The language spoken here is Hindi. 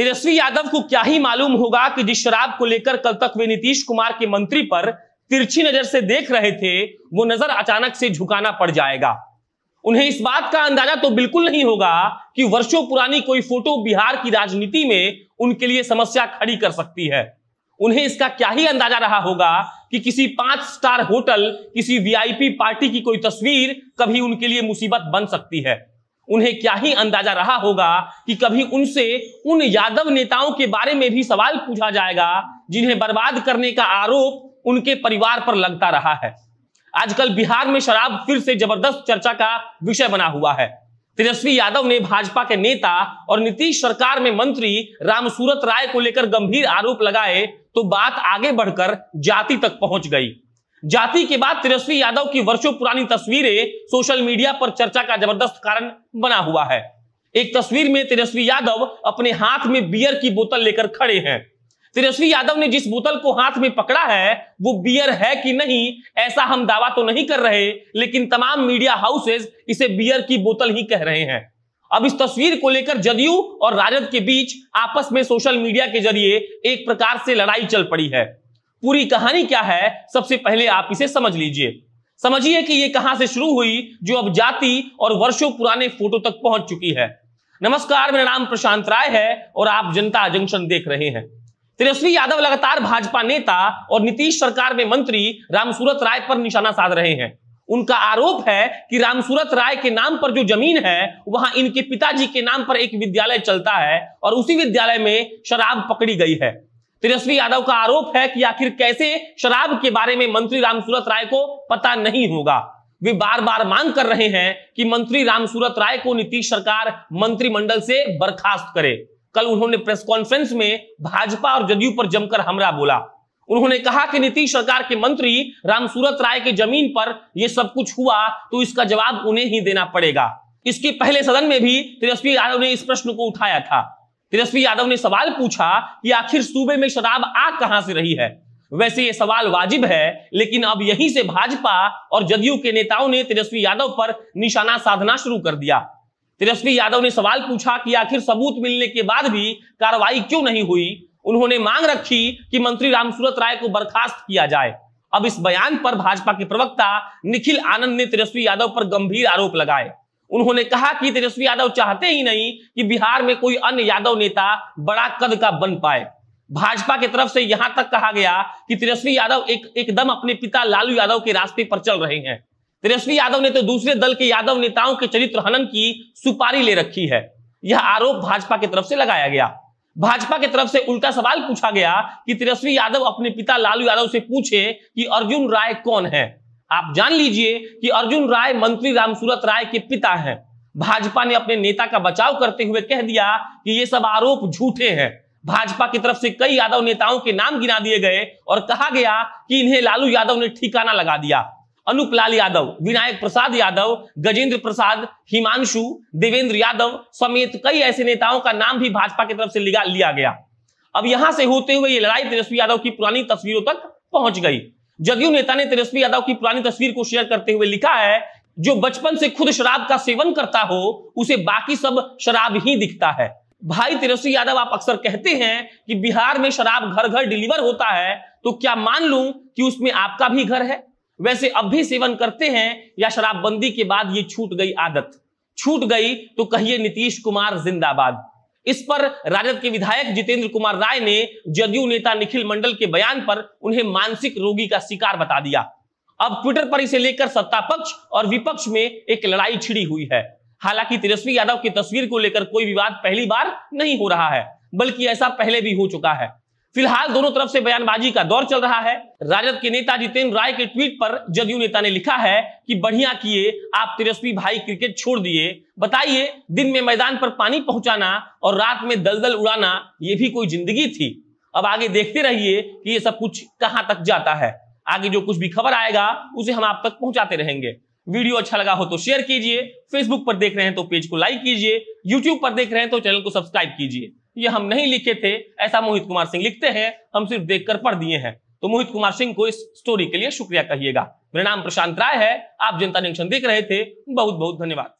तेजस्वी यादव को क्या ही मालूम होगा कि जिस शराब को लेकर कल तक वे नीतीश कुमार के मंत्री पर तिरछी नजर से देख रहे थे वो नजर अचानक से झुकाना पड़ जाएगा उन्हें इस बात का अंदाजा तो बिल्कुल नहीं होगा कि वर्षों पुरानी कोई फोटो बिहार की राजनीति में उनके लिए समस्या खड़ी कर सकती है उन्हें इसका क्या ही अंदाजा रहा होगा कि किसी पांच स्टार होटल किसी वीआईपी पार्टी की कोई तस्वीर कभी उनके लिए मुसीबत बन सकती है उन्हें क्या ही अंदाजा रहा होगा कि कभी उनसे उन यादव नेताओं के बारे में भी सवाल पूछा जाएगा जिन्हें बर्बाद करने का आरोप उनके परिवार पर लगता रहा है आजकल बिहार में शराब फिर से जबरदस्त चर्चा का विषय बना हुआ है तेजस्वी यादव ने भाजपा के नेता और नीतीश सरकार में मंत्री रामसूरत राय को लेकर गंभीर आरोप लगाए तो बात आगे बढ़कर जाति तक पहुंच गई जाति के बाद तेजस्वी यादव की वर्षों पुरानी तस्वीरें सोशल मीडिया पर चर्चा का जबरदस्त कारण बना हुआ है एक तस्वीर में तेजस्वी यादव अपने हाथ में बियर की बोतल लेकर खड़े हैं तेजस्वी यादव ने जिस बोतल को हाथ में पकड़ा है वो बियर है कि नहीं ऐसा हम दावा तो नहीं कर रहे लेकिन तमाम मीडिया हाउसेज इसे बियर की बोतल ही कह रहे हैं अब इस तस्वीर को लेकर जदयू और राजद के बीच आपस में सोशल मीडिया के जरिए एक प्रकार से लड़ाई चल पड़ी है पूरी कहानी क्या है सबसे पहले आप इसे समझ लीजिए समझिए कि ये कहां से शुरू हुई जो अब जाति और वर्षों पुराने फोटो तक पहुंच चुकी है नमस्कार मेरा नाम प्रशांत राय है और आप जनता जंक्शन देख रहे हैं तेजस्वी यादव लगातार भाजपा नेता और नीतीश सरकार में मंत्री रामसूरत राय पर निशाना साध रहे हैं उनका आरोप है कि रामसूरत राय के नाम पर जो जमीन है वहां इनके पिताजी के नाम पर एक विद्यालय चलता है और उसी विद्यालय में शराब पकड़ी गई है तेजस्वी यादव का आरोप है कि आखिर कैसे शराब के बारे में मंत्री रामसूरत राय को पता नहीं होगा वे बार बार मांग कर रहे हैं कि मंत्री रामसूरत राय को नीतीश सरकार मंत्रिमंडल से बर्खास्त करे कल उन्होंने प्रेस कॉन्फ्रेंस में भाजपा और जदयू पर जमकर हमला बोला उन्होंने कहा कि नीतीश सरकार के मंत्री रामसूरत राय के जमीन पर यह सब कुछ हुआ तो इसका जवाब उन्हें ही देना पड़ेगा इसके पहले सदन में भी तेजस्वी यादव ने इस प्रश्न को उठाया था तेजस्वी यादव ने सवाल पूछा कि आखिर सूबे में शराब आ कहां से रही है वैसे ये सवाल वाजिब है लेकिन अब यहीं से भाजपा और जदयू के नेताओं ने तेजस्वी यादव पर निशाना साधना शुरू कर दिया तेजस्वी यादव ने सवाल पूछा कि आखिर सबूत मिलने के बाद भी कार्रवाई क्यों नहीं हुई उन्होंने मांग रखी कि मंत्री रामसूरत राय को बर्खास्त किया जाए अब इस बयान पर भाजपा के प्रवक्ता निखिल आनंद ने तेजस्वी यादव पर गंभीर आरोप लगाए उन्होंने कहा कि तेजस्वी यादव चाहते ही नहीं कि बिहार में कोई अन्य यादव नेता बड़ा कद का बन पाए भाजपा की तरफ से यहां तक कहा गया कि तेजस्वी यादव एक एकदम अपने पिता लालू यादव के रास्ते पर चल रहे हैं तेजस्वी यादव ने तो दूसरे दल के यादव नेताओं के चरित्र हनन की सुपारी ले रखी है यह आरोप भाजपा की तरफ से लगाया गया भाजपा की तरफ से उल्टा सवाल पूछा गया कि तेजस्वी यादव अपने पिता लालू यादव से पूछे कि अर्जुन राय कौन है आप जान लीजिए कि अर्जुन राय मंत्री रामसूरत राय के पिता हैं भाजपा ने अपने नेता का बचाव करते हुए कह दिया कि ये सब आरोप झूठे हैं भाजपा की तरफ से कई यादव नेताओं के नाम गिना दिए गए और कहा गया कि इन्हें लालू यादव ने ठिकाना लगा दिया अनुप लाल यादव विनायक प्रसाद यादव गजेंद्र प्रसाद हिमांशु देवेंद्र यादव समेत कई ऐसे नेताओं का नाम भी भाजपा की तरफ से लिया गया अब यहां से होते हुए ये लड़ाई तेजस्वी यादव की पुरानी तस्वीरों तक पहुंच गई जदयू नेता ने तेजस्वी यादव की पुरानी तस्वीर को शेयर करते हुए लिखा है जो बचपन से खुद शराब का सेवन करता हो उसे बाकी सब शराब ही दिखता है भाई तेजस्वी यादव आप अक्सर कहते हैं कि बिहार में शराब घर घर डिलीवर होता है तो क्या मान लू कि उसमें आपका भी घर है वैसे अब भी सेवन करते हैं या शराबबंदी के बाद ये छूट गई आदत छूट गई तो कहिए नीतीश कुमार जिंदाबाद इस पर राजद के विधायक जितेंद्र कुमार राय ने जदयू नेता निखिल मंडल के बयान पर उन्हें मानसिक रोगी का शिकार बता दिया अब ट्विटर पर इसे लेकर सत्ता पक्ष और विपक्ष में एक लड़ाई छिड़ी हुई है हालांकि तेजस्वी यादव की तस्वीर को लेकर कोई विवाद पहली बार नहीं हो रहा है बल्कि ऐसा पहले भी हो चुका है फिलहाल दोनों तरफ से बयानबाजी का दौर चल रहा है राजद के नेता जितेंद्र राय के ट्वीट पर जदयू नेता ने लिखा है कि बढ़िया किए आप तेजस्वी भाई क्रिकेट छोड़ दिए बताइए दिन में मैदान पर पानी पहुंचाना और रात में दलदल उड़ाना ये भी कोई जिंदगी थी अब आगे देखते रहिए कि ये सब कुछ कहाँ तक जाता है आगे जो कुछ भी खबर आएगा उसे हम आप तक पहुंचाते रहेंगे वीडियो अच्छा लगा हो तो शेयर कीजिए फेसबुक पर देख रहे हैं तो पेज को लाइक कीजिए यूट्यूब पर देख रहे हैं तो चैनल को सब्सक्राइब कीजिए ये हम नहीं लिखे थे ऐसा मोहित कुमार सिंह लिखते हैं हम सिर्फ देखकर पढ़ दिए हैं तो मोहित कुमार सिंह को इस स्टोरी के लिए शुक्रिया कहिएगा मेरा नाम प्रशांत राय है आप जनता जंक्शन देख रहे थे बहुत बहुत धन्यवाद